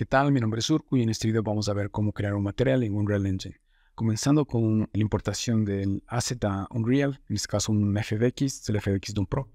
¿Qué tal? Mi nombre es Urku y en este video vamos a ver cómo crear un material en Unreal Engine. Comenzando con la importación del asset a Unreal, en este caso un FBX, el FBX de un prop,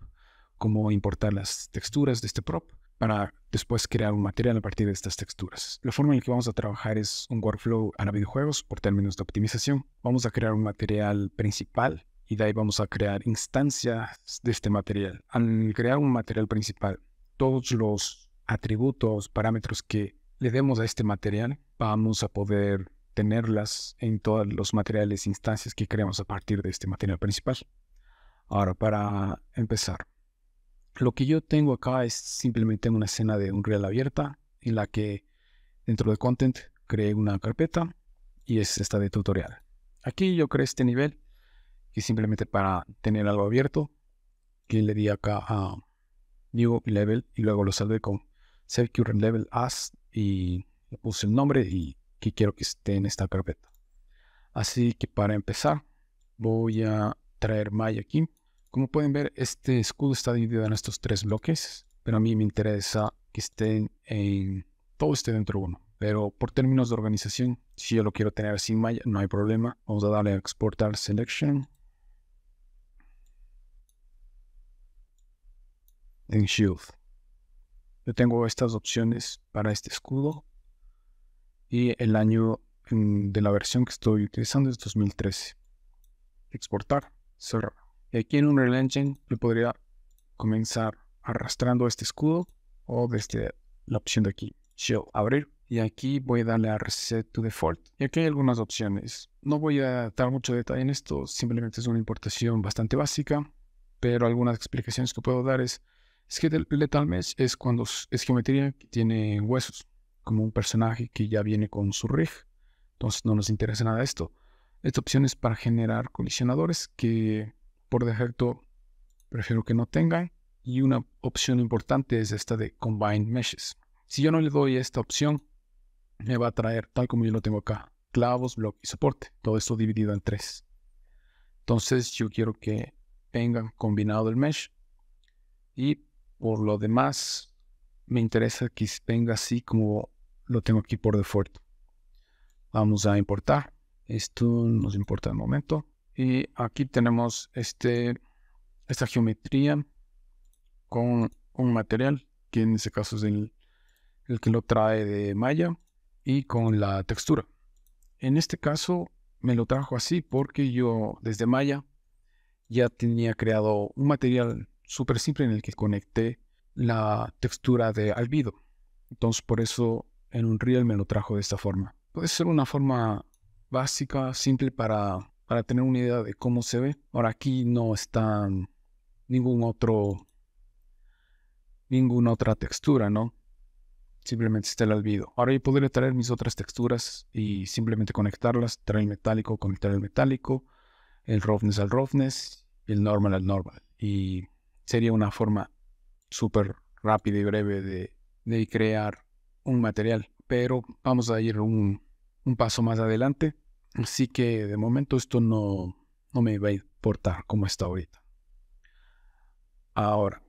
cómo importar las texturas de este prop para después crear un material a partir de estas texturas. La forma en la que vamos a trabajar es un workflow a videojuegos por términos de optimización. Vamos a crear un material principal y de ahí vamos a crear instancias de este material. Al crear un material principal, todos los atributos, parámetros que le demos a este material, vamos a poder tenerlas en todos los materiales e instancias que creamos a partir de este material principal. Ahora, para empezar, lo que yo tengo acá es simplemente una escena de un real abierta en la que dentro de Content creé una carpeta y es esta de tutorial. Aquí yo creé este nivel y simplemente para tener algo abierto, le di acá a New Level y luego lo salvé con Save Current Level As y le puse el nombre y que quiero que esté en esta carpeta. Así que para empezar voy a traer Maya aquí. Como pueden ver, este escudo está dividido en estos tres bloques, pero a mí me interesa que estén en todo esté dentro uno. Pero por términos de organización, si yo lo quiero tener sin Maya no hay problema. Vamos a darle a exportar selection. En shield. Yo tengo estas opciones para este escudo y el año de la versión que estoy utilizando es 2013. Exportar, cerrar. Y aquí en Unreal Engine yo podría comenzar arrastrando este escudo o desde la opción de aquí, Show. abrir. Y aquí voy a darle a Reset to Default. Y aquí hay algunas opciones. No voy a dar mucho detalle en esto, simplemente es una importación bastante básica, pero algunas explicaciones que puedo dar es es que Lethal Mesh es cuando es geometría que tiene huesos, como un personaje que ya viene con su rig. Entonces no nos interesa nada esto. Esta opción es para generar colisionadores que por defecto prefiero que no tengan. Y una opción importante es esta de Combine Meshes. Si yo no le doy esta opción, me va a traer, tal como yo lo tengo acá, clavos, bloque y soporte. Todo esto dividido en tres. Entonces yo quiero que vengan combinado el mesh y por lo demás, me interesa que venga así como lo tengo aquí por default. Vamos a importar. Esto nos importa de momento. Y aquí tenemos este, esta geometría con un material, que en este caso es el, que lo trae de Maya, y con la textura. En este caso me lo trajo así porque yo desde Maya ya tenía creado un material súper simple en el que conecté la textura de albido Entonces por eso en un real me lo trajo de esta forma. Puede ser una forma básica, simple para, para tener una idea de cómo se ve. Ahora aquí no está ningún otro, ninguna otra textura, ¿no? Simplemente está el albido Ahora yo podría traer mis otras texturas y simplemente conectarlas, traer el metálico, conectar el metálico, el roughness al roughness, el normal al normal. Y sería una forma súper rápida y breve de, crear un material. Pero vamos a ir un, paso más adelante. Así que de momento esto no, no me va a importar como está ahorita. Ahora,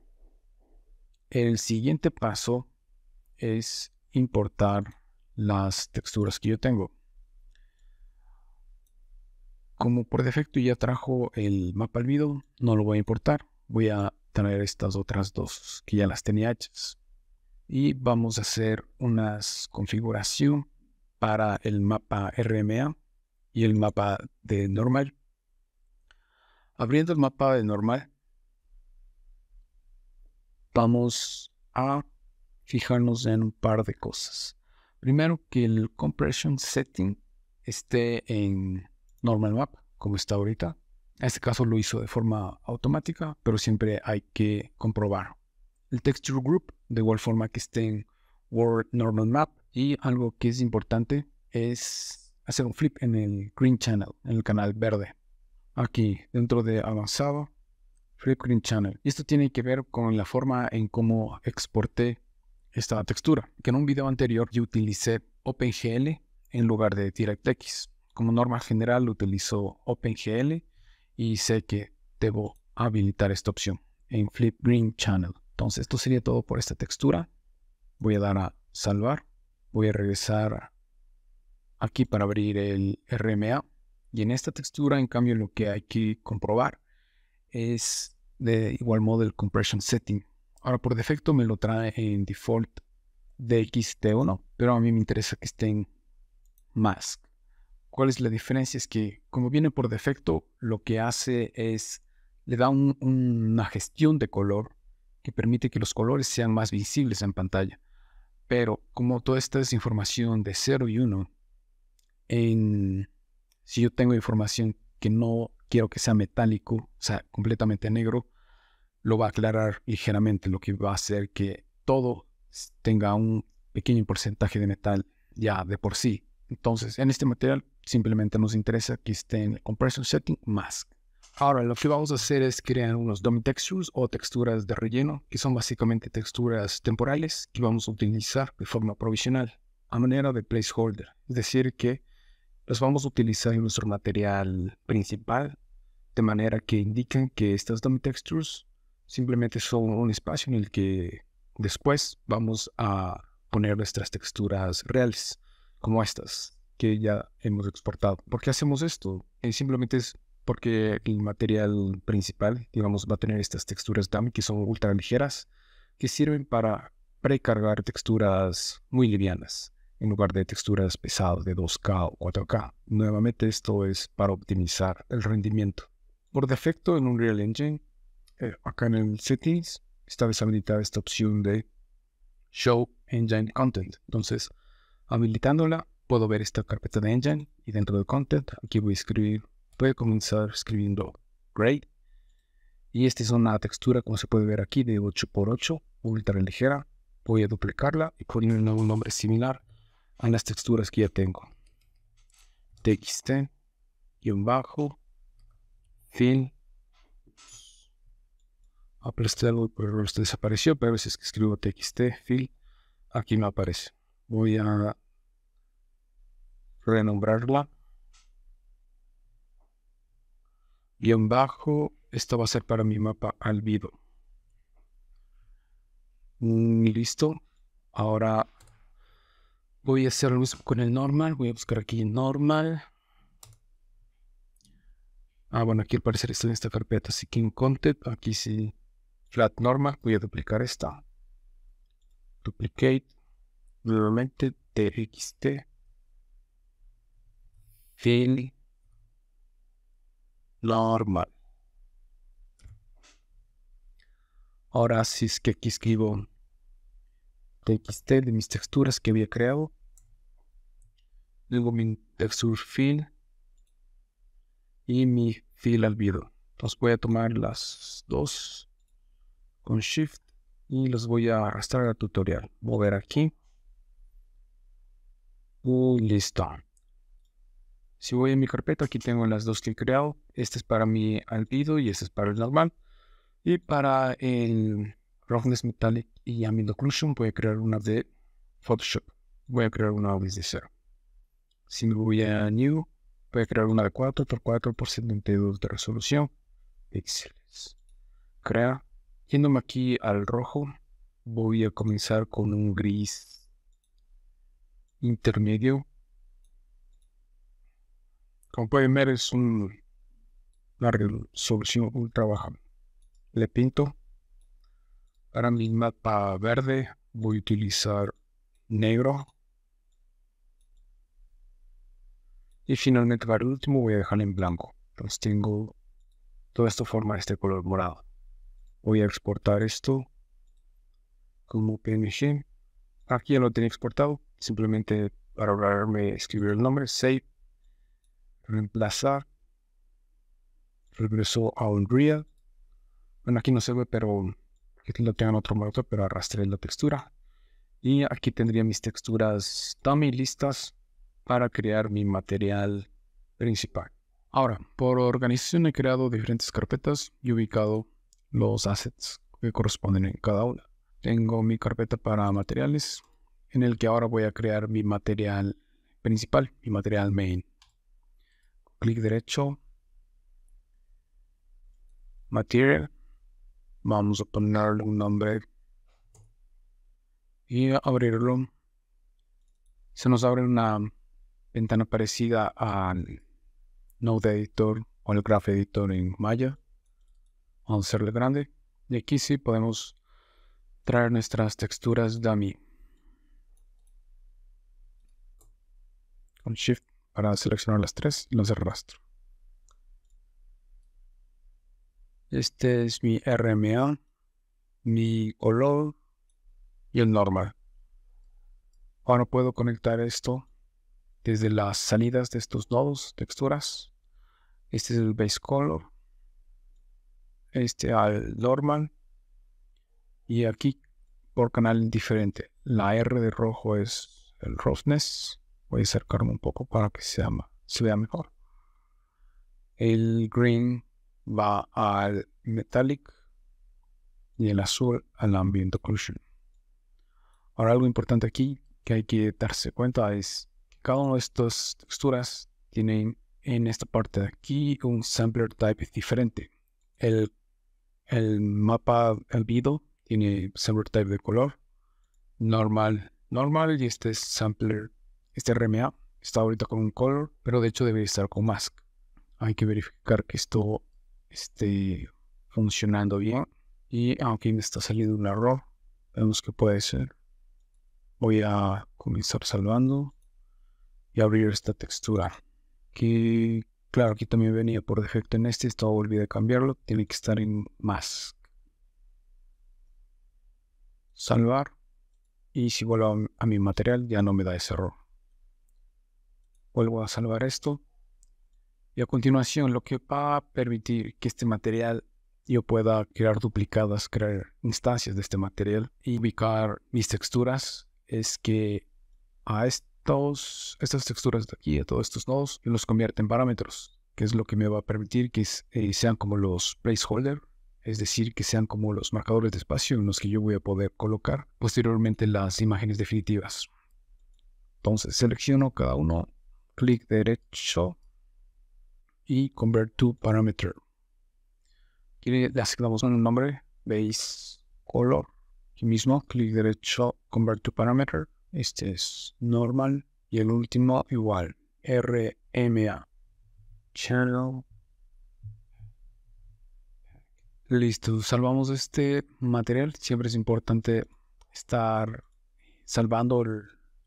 el siguiente paso es importar las texturas que yo tengo. Como por defecto ya trajo el mapa al video, no lo voy a importar. Voy a traer estas otras dos que ya las tenía hechas. Y vamos a hacer unas configuración para el mapa RMA y el mapa de normal. Abriendo el mapa de normal, vamos a fijarnos en un par de cosas. Primero que el compression setting esté en normal map, como está ahorita. En este caso lo hizo de forma automática, pero siempre hay que comprobar. El texture group, de igual forma que esté en Word Normal Map. Y algo que es importante es hacer un flip en el Green Channel, en el canal verde. Aquí, dentro de avanzado, Flip Green Channel. Y esto tiene que ver con la forma en cómo exporté esta textura. Que en un video anterior yo utilicé OpenGL en lugar de DirectX. Como norma general utilizo OpenGL y sé que debo habilitar esta opción en Flip Green Channel. Entonces esto sería todo por esta textura. Voy a dar a salvar. Voy a regresar aquí para abrir el RMA. Y en esta textura, en cambio, lo que hay que comprobar es de igual modo el compression setting. Ahora, por defecto me lo trae en default de xt 1 pero a mí me interesa que esté en mask. ¿Cuál es la diferencia? Es que como viene por defecto, lo que hace es, le da una gestión de color que permite que los colores sean más visibles en pantalla. Pero como toda esta es información de 0 y 1, en, si yo tengo información que no quiero que sea metálico, o sea, completamente negro, lo va a aclarar ligeramente, lo que va a hacer que todo tenga un pequeño porcentaje de metal ya de por sí. Entonces, en este material Simplemente nos interesa que esté en el compression setting mask. Ahora lo que vamos a hacer es crear unos Dummy textures o texturas de relleno, que son básicamente texturas temporales que vamos a utilizar de forma provisional, a manera de placeholder. Es decir, que las vamos a utilizar en nuestro material principal, de manera que indican que estas Dummy textures simplemente son un espacio en el que después vamos a poner nuestras texturas reales, como estas que ya hemos exportado. ¿Por qué hacemos esto? Eh, simplemente es porque el material principal, digamos, va a tener estas texturas .DAM que son ultra ligeras, que sirven para precargar texturas muy livianas en lugar de texturas pesadas de 2K o 4K. Nuevamente esto es para optimizar el rendimiento. Por defecto en Unreal Engine, eh, acá en el Settings está deshabilitada esta opción de Show Engine Content. Entonces, habilitándola puedo ver esta carpeta de engine y dentro de content aquí voy a escribir, voy a comenzar escribiendo grade y esta es una textura como se puede ver aquí de 8x8 ultra ligera voy a duplicarla y ponerle un nombre similar a las texturas que ya tengo txt y un bajo fill algo pero desapareció pero si es que escribo txt fill aquí me aparece voy a renombrarla. y en bajo, esto va a ser para mi mapa albido mm, Listo. Ahora voy a hacer lo mismo con el normal. Voy a buscar aquí normal. Ah, bueno, aquí al parecer está en esta carpeta, así que en content, aquí si flat normal, voy a duplicar esta. Duplicate, nuevamente, txt, Fill, normal. Ahora, si es que aquí escribo txt de mis texturas que había creado, luego mi texture fill y mi fill albedo. Entonces voy a tomar las dos con shift y los voy a arrastrar al tutorial. Mover aquí y listo. Si voy a mi carpeta, aquí tengo las dos que he creado. Este es para mi alpido y este es para el normal. Y para el roughness metallic y ambient occlusion voy a crear una de Photoshop. Voy a crear una de cero. Si me voy a New, voy a crear una de 4x4 por 72 de resolución. Píxeles. crea, Yéndome aquí al rojo, voy a comenzar con un gris intermedio como pueden ver, es un, una solución ultra baja. Le pinto. Para mi mapa verde voy a utilizar negro. Y finalmente para el último voy a dejar en blanco. Entonces tengo todo esto forma este color morado. Voy a exportar esto como PNG. Aquí ya lo tenía exportado. Simplemente para ahorrarme escribir el nombre, save reemplazar. regreso a Unreal. Bueno, aquí no se ve, pero que lo tengan otro modo, pero arrastré la textura. Y aquí tendría mis texturas también listas para crear mi material principal. Ahora, por organización he creado diferentes carpetas y ubicado los assets que corresponden en cada una. Tengo mi carpeta para materiales, en el que ahora voy a crear mi material principal, mi material main clic derecho, material, vamos a ponerle un nombre y abrirlo. Se nos abre una ventana parecida al Node Editor o el Graph Editor en Maya. Vamos a hacerle grande. Y aquí sí podemos traer nuestras texturas dummy. Con Shift para seleccionar las tres, y los arrastro. Este es mi RMA, mi color y el normal. Ahora puedo conectar esto desde las salidas de estos nodos, texturas. Este es el base color. Este al normal. Y aquí por canal diferente. La R de rojo es el roughness voy a acercarme un poco para que se vea mejor. El green va al metallic y el azul al ambient occlusion. Ahora algo importante aquí que hay que darse cuenta es que cada una de estas texturas tienen en esta parte de aquí un sampler type diferente. El, el mapa albedo tiene sampler type de color normal normal y este es sampler este RMA está ahorita con un color, pero de hecho debe estar con mask. Hay que verificar que esto esté funcionando bien. Y aunque me está saliendo un error, vemos que puede ser. Voy a comenzar salvando y abrir esta textura. Que claro, aquí también venía por defecto en este, esto olvidé cambiarlo. Tiene que estar en mask. Salvar. Y si vuelvo a mi material ya no me da ese error. Vuelvo a salvar esto. Y a continuación, lo que va a permitir que este material yo pueda crear duplicadas, crear instancias de este material y ubicar mis texturas es que a estos, estas texturas de aquí, a todos estos nodos, los convierte en parámetros, que es lo que me va a permitir que eh, sean como los placeholder, es decir, que sean como los marcadores de espacio en los que yo voy a poder colocar posteriormente las imágenes definitivas. Entonces selecciono cada uno clic derecho y convert to parameter. Aquí le asignamos un nombre, veis color. Aquí mismo, clic derecho, convert to parameter. Este es normal y el último igual, RMA. Channel. Listo, salvamos este material. Siempre es importante estar salvando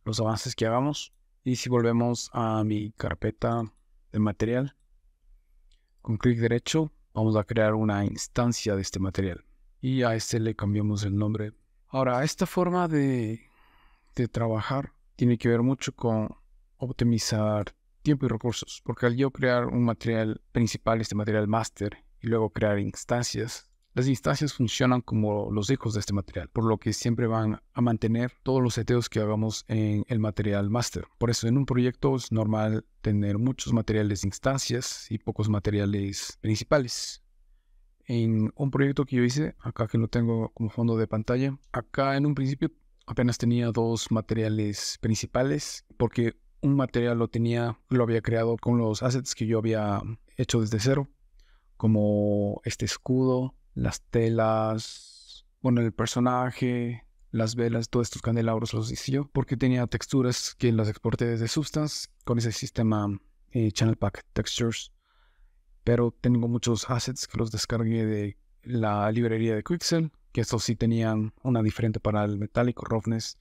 los avances que hagamos. Y si volvemos a mi carpeta de material, con clic derecho vamos a crear una instancia de este material. Y a este le cambiamos el nombre. Ahora, esta forma de, trabajar tiene que ver mucho con optimizar tiempo y recursos, porque al yo crear un material principal, este material master, y luego crear instancias, las instancias funcionan como los hijos de este material, por lo que siempre van a mantener todos los seteos que hagamos en el material master. Por eso en un proyecto es normal tener muchos materiales de instancias y pocos materiales principales. En un proyecto que yo hice, acá que lo tengo como fondo de pantalla, acá en un principio apenas tenía dos materiales principales porque un material lo tenía, lo había creado con los assets que yo había hecho desde cero, como este escudo, las telas, bueno, el personaje, las velas, todos estos candelabros los hice yo, porque tenía texturas que las exporté desde Substance con ese sistema eh, Channel Pack Textures. Pero tengo muchos assets que los descargué de la librería de Quixel, que estos sí tenían una diferente para el metálico roughness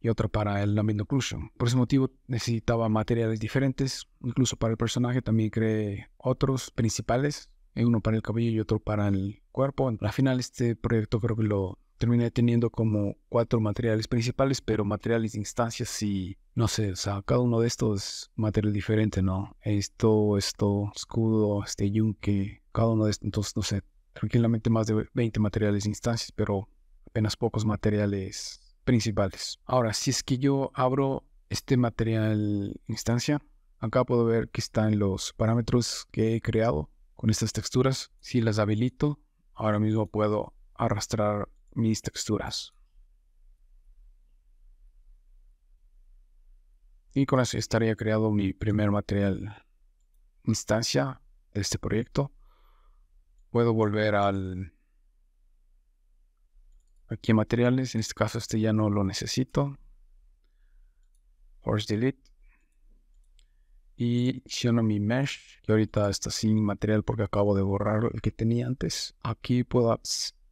y otra para el ambient occlusion. Por ese motivo necesitaba materiales diferentes, incluso para el personaje también creé otros principales eh, uno para el cabello y otro para el cuerpo. Al final este proyecto creo que lo terminé teniendo como cuatro materiales principales, pero materiales de instancias y no sé, o sea, cada uno de estos es material diferente, ¿no? Esto, esto, escudo, este yunque, cada uno de estos, entonces no sé, tranquilamente más de 20 materiales de instancias, pero apenas pocos materiales principales. Ahora, si es que yo abro este material instancia, acá puedo ver que están los parámetros que he creado con estas texturas. Si las habilito, ahora mismo puedo arrastrar mis texturas. Y con eso estaría creado mi primer material instancia de este proyecto. Puedo volver al aquí materiales, en este caso este ya no lo necesito. Force delete y mi Mesh, que ahorita está sin material porque acabo de borrar el que tenía antes. Aquí puedo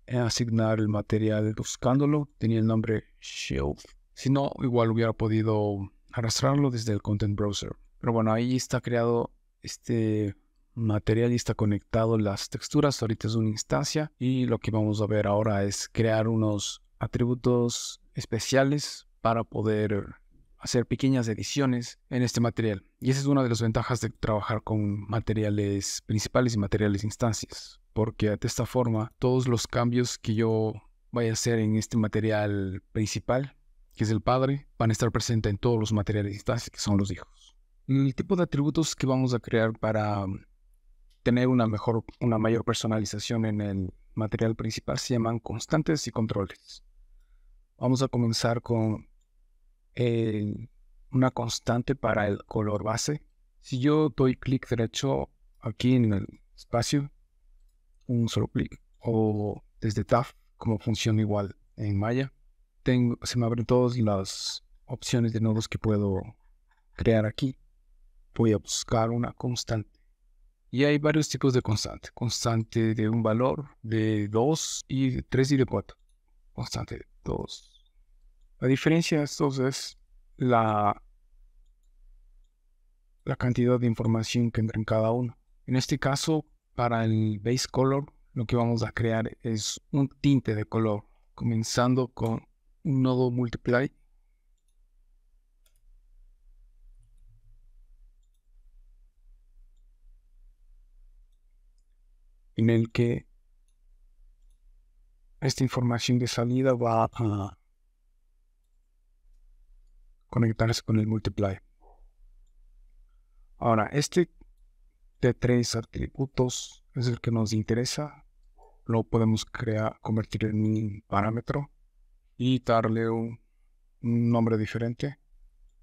eh, asignar el material buscándolo. Tenía el nombre Shield. Si no, igual hubiera podido arrastrarlo desde el Content Browser. Pero bueno, ahí está creado este material y está conectado las texturas. Ahorita es una instancia y lo que vamos a ver ahora es crear unos atributos especiales para poder hacer pequeñas ediciones en este material. Y esa es una de las ventajas de trabajar con materiales principales y materiales instancias, porque de esta forma todos los cambios que yo vaya a hacer en este material principal, que es el padre, van a estar presentes en todos los materiales instancias, que son los hijos. El tipo de atributos que vamos a crear para um, tener una mejor, una mayor personalización en el material principal se llaman constantes y controles. Vamos a comenzar con una constante para el color base. Si yo doy clic derecho aquí en el espacio, un solo clic, o desde TAF, como funciona igual en Maya, tengo, se me abren todas las opciones de nodos que puedo crear aquí. Voy a buscar una constante. Y hay varios tipos de constante. Constante de un valor de 2 y de 3 y de 4. Constante de 2, la diferencia de estos es la, la cantidad de información que entra en cada uno. En este caso, para el base color, lo que vamos a crear es un tinte de color, comenzando con un nodo multiply. en el que esta información de salida va a conectarse con el multiply. Ahora, este de tres atributos es el que nos interesa. Lo podemos crear, convertir en un parámetro y darle un, nombre diferente.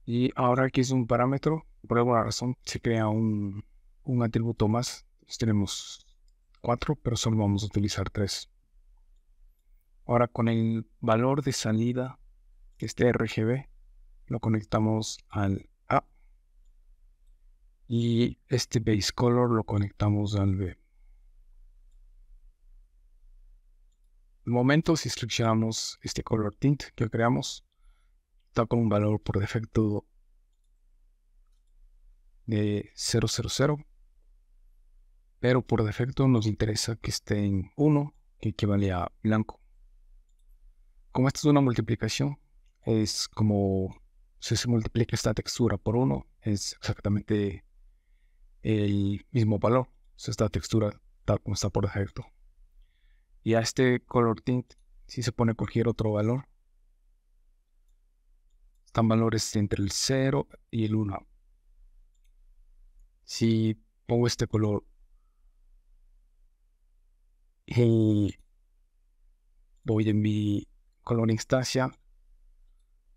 Y ahora que es un parámetro, por alguna razón se crea un, un atributo más. tenemos cuatro, pero solo vamos a utilizar tres. Ahora con el valor de salida, que es este RGB, lo conectamos al A ah. y este base color lo conectamos al B. de momento si seleccionamos este color tint que creamos, está con un valor por defecto de 000, pero por defecto nos interesa que esté en 1, que equivale a blanco. Como esta es una multiplicación, es como si se multiplica esta textura por 1, es exactamente el mismo valor. esta textura tal como está por defecto. Y a este color tint, si se pone cualquier otro valor, están valores entre el 0 y el 1. Si pongo este color y voy en mi color instancia,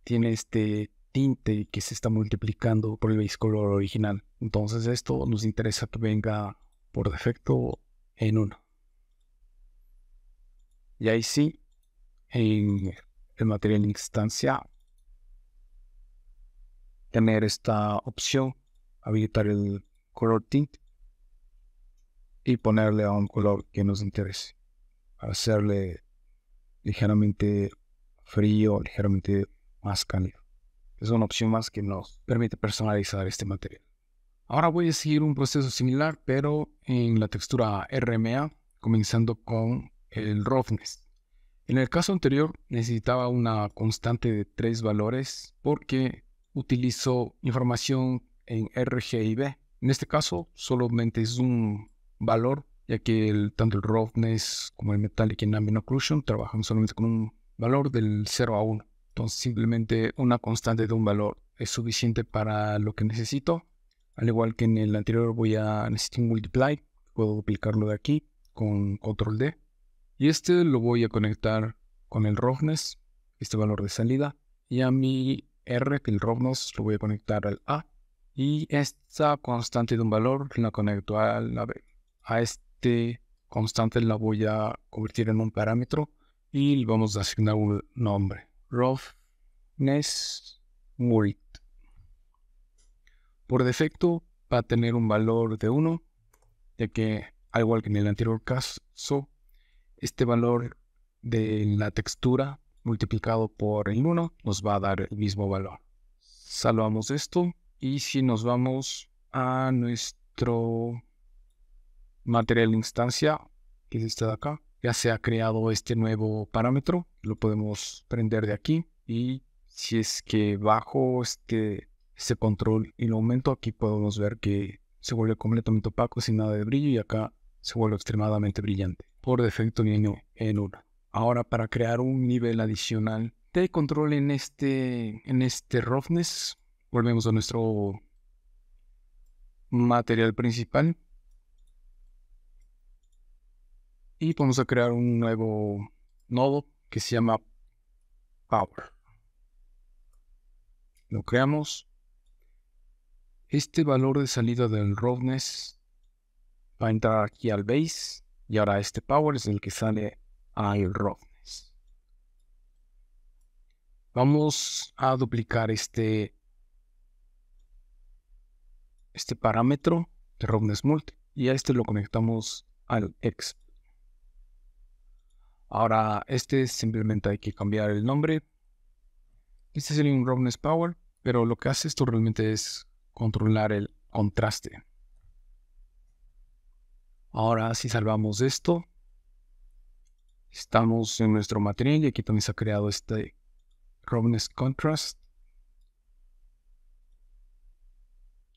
tiene este tinte que se está multiplicando por el base color original. Entonces esto nos interesa que venga por defecto en uno Y ahí sí, en el material instancia, tener esta opción, habilitar el color tint y ponerle a un color que nos interese. Hacerle ligeramente frío, ligeramente más cálido. Es una opción más que nos permite personalizar este material. Ahora voy a seguir un proceso similar, pero en la textura RMA, comenzando con el roughness. En el caso anterior necesitaba una constante de tres valores porque utilizo información en RGIB. En este caso solamente es un valor, ya que tanto el roughness como el metallic en ambient occlusion trabajan solamente con un valor del 0 a 1. Entonces simplemente una constante de un valor es suficiente para lo que necesito. Al igual que en el anterior voy a necesitar un multiply. Puedo duplicarlo de aquí con control D. Y este lo voy a conectar con el roughness, este valor de salida. Y a mi R, que el roughness, lo voy a conectar al A. Y esta constante de un valor la conecto a la B. A este constante la voy a convertir en un parámetro y le vamos a asignar un nombre roughness Por defecto va a tener un valor de 1, ya que, al igual que en el anterior caso, este valor de la textura multiplicado por el 1 nos va a dar el mismo valor. Salvamos esto y si nos vamos a nuestro material instancia, que es este de acá, ya se ha creado este nuevo parámetro lo podemos prender de aquí y si es que bajo este, este control y lo aumento aquí podemos ver que se vuelve completamente opaco sin nada de brillo y acá se vuelve extremadamente brillante. Por defecto viene en uno Ahora para crear un nivel adicional de control en este, en este roughness, volvemos a nuestro material principal y vamos a crear un nuevo nodo que se llama Power. Lo creamos. Este valor de salida del roughness va a entrar aquí al base y ahora este power es el que sale al roughness. Vamos a duplicar este, este parámetro de roughness multi y a este lo conectamos al export. Ahora, este simplemente hay que cambiar el nombre. Este sería un Robness Power, pero lo que hace esto realmente es controlar el contraste. Ahora, si salvamos esto, estamos en nuestro material y aquí también se ha creado este Robness Contrast.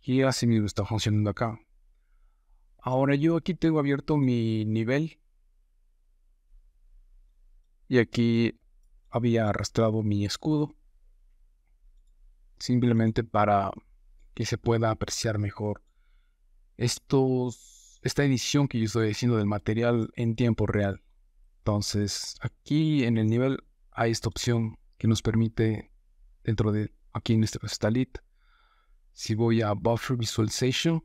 Y así mismo está funcionando acá. Ahora yo aquí tengo abierto mi nivel y aquí había arrastrado mi escudo simplemente para que se pueda apreciar mejor estos, esta edición que yo estoy haciendo del material en tiempo real. Entonces, aquí en el nivel hay esta opción que nos permite, dentro de aquí en este Stalit, si voy a Buffer Visualization,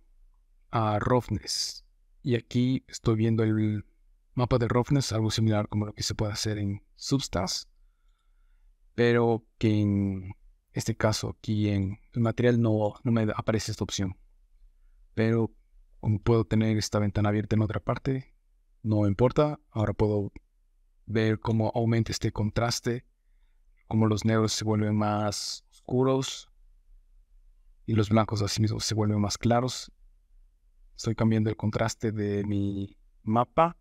a Roughness, y aquí estoy viendo el mapa de roughness, algo similar como lo que se puede hacer en Substance, pero que en este caso aquí en el material no, no me aparece esta opción. Pero como puedo tener esta ventana abierta en otra parte, no importa. Ahora puedo ver cómo aumenta este contraste, cómo los negros se vuelven más oscuros y los blancos asimismo se vuelven más claros. Estoy cambiando el contraste de mi mapa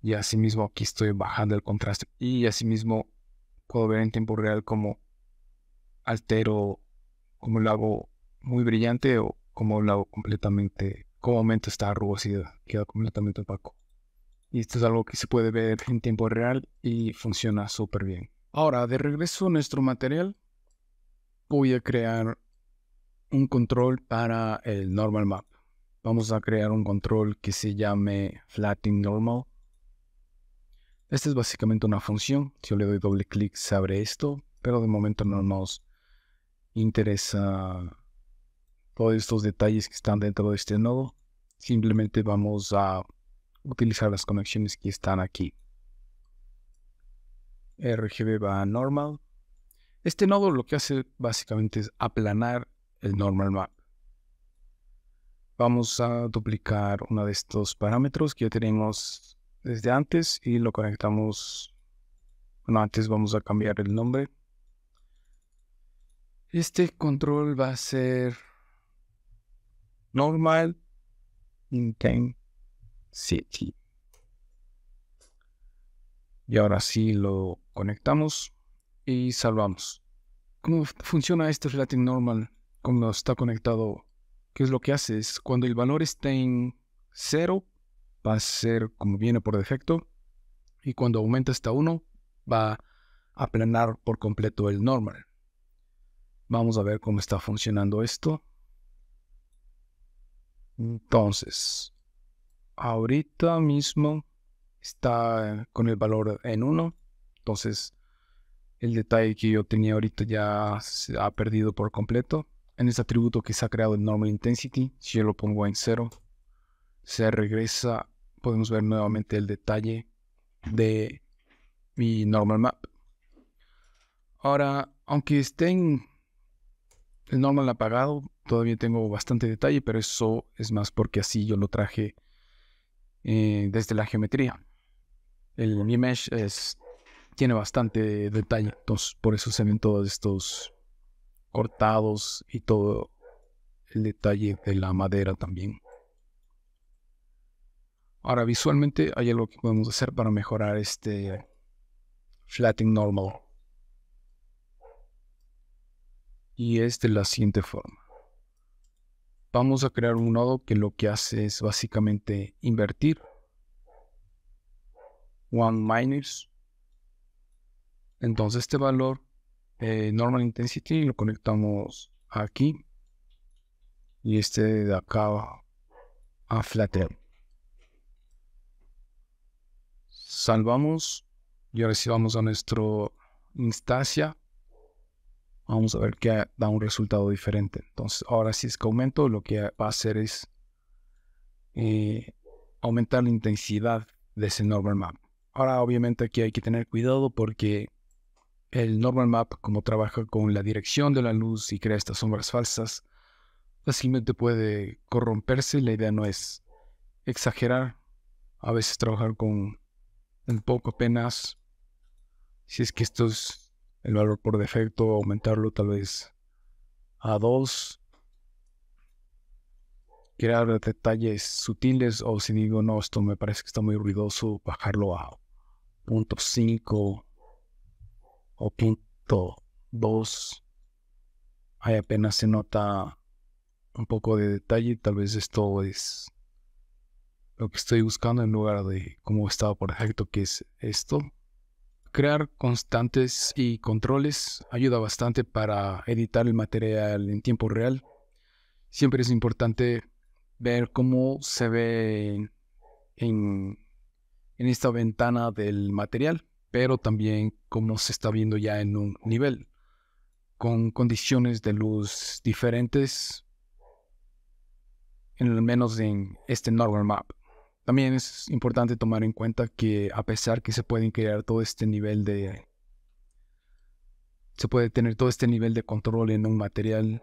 y asimismo aquí estoy bajando el contraste. Y asimismo puedo ver en tiempo real cómo altero, cómo lo hago muy brillante o cómo lo hago completamente, como aumenta esta rugosidad, queda completamente opaco. Y esto es algo que se puede ver en tiempo real y funciona súper bien. Ahora, de regreso a nuestro material, voy a crear un control para el normal map. Vamos a crear un control que se llame flatting normal esta es básicamente una función. Si yo le doy doble clic se abre esto, pero de momento no nos interesa todos estos detalles que están dentro de este nodo. Simplemente vamos a utilizar las conexiones que están aquí. RGB va a normal. Este nodo lo que hace básicamente es aplanar el normal map. Vamos a duplicar uno de estos parámetros que ya tenemos desde antes y lo conectamos. Bueno, antes vamos a cambiar el nombre. Este control va a ser normal intensity. Y ahora sí lo conectamos y salvamos. ¿Cómo funciona este relating normal cuando está conectado? ¿Qué es lo que hace? Es cuando el valor está en cero va a ser como viene por defecto y cuando aumenta hasta 1 va a aplanar por completo el normal. Vamos a ver cómo está funcionando esto. Entonces, ahorita mismo está con el valor en 1. Entonces, el detalle que yo tenía ahorita ya se ha perdido por completo. En este atributo que se ha creado el Normal Intensity, si yo lo pongo en 0, se regresa podemos ver nuevamente el detalle de mi normal map. Ahora, aunque esté el normal apagado, todavía tengo bastante detalle, pero eso es más porque así yo lo traje eh, desde la geometría. El mi mesh es, tiene bastante detalle, entonces por eso se ven todos estos cortados y todo el detalle de la madera también. Ahora, visualmente hay algo que podemos hacer para mejorar este flatting normal. Y es de la siguiente forma. Vamos a crear un nodo que lo que hace es básicamente invertir. One minus. Entonces este valor eh, normal intensity lo conectamos aquí. Y este de acá a flatten salvamos y ahora vamos a nuestra instancia. Vamos a ver que da un resultado diferente. Entonces, ahora si es que aumento, lo que va a hacer es eh, aumentar la intensidad de ese normal map. Ahora, obviamente, aquí hay que tener cuidado porque el normal map, como trabaja con la dirección de la luz y crea estas sombras falsas, fácilmente puede corromperse. La idea no es exagerar. A veces trabajar con un poco apenas. Si es que esto es el valor por defecto, aumentarlo tal vez a 2. Crear detalles sutiles o si digo, no, esto me parece que está muy ruidoso, bajarlo a 0.5 o 0.2. Ahí apenas se nota un poco de detalle, tal vez esto es lo que estoy buscando en lugar de cómo estaba por defecto, que es esto. Crear constantes y controles ayuda bastante para editar el material en tiempo real. Siempre es importante ver cómo se ve en, en esta ventana del material, pero también cómo se está viendo ya en un nivel, con condiciones de luz diferentes, en al menos en este normal map. También es importante tomar en cuenta que a pesar que se puede crear todo este nivel de... Se puede tener todo este nivel de control en un material,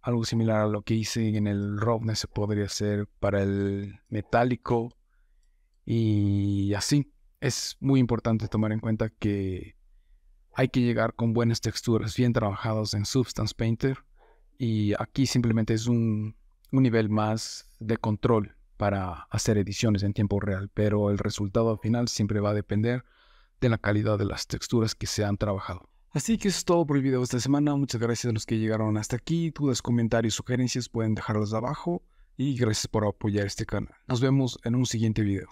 algo similar a lo que hice en el rovne, se podría hacer para el metálico y así. Es muy importante tomar en cuenta que hay que llegar con buenas texturas bien trabajadas en Substance Painter y aquí simplemente es un nivel más de control para hacer ediciones en tiempo real, pero el resultado al final siempre va a depender de la calidad de las texturas que se han trabajado. Así que eso es todo por el video de esta semana. Muchas gracias a los que llegaron hasta aquí. Dudas, comentarios, sugerencias pueden dejarlas abajo. Y gracias por apoyar este canal. Nos vemos en un siguiente video.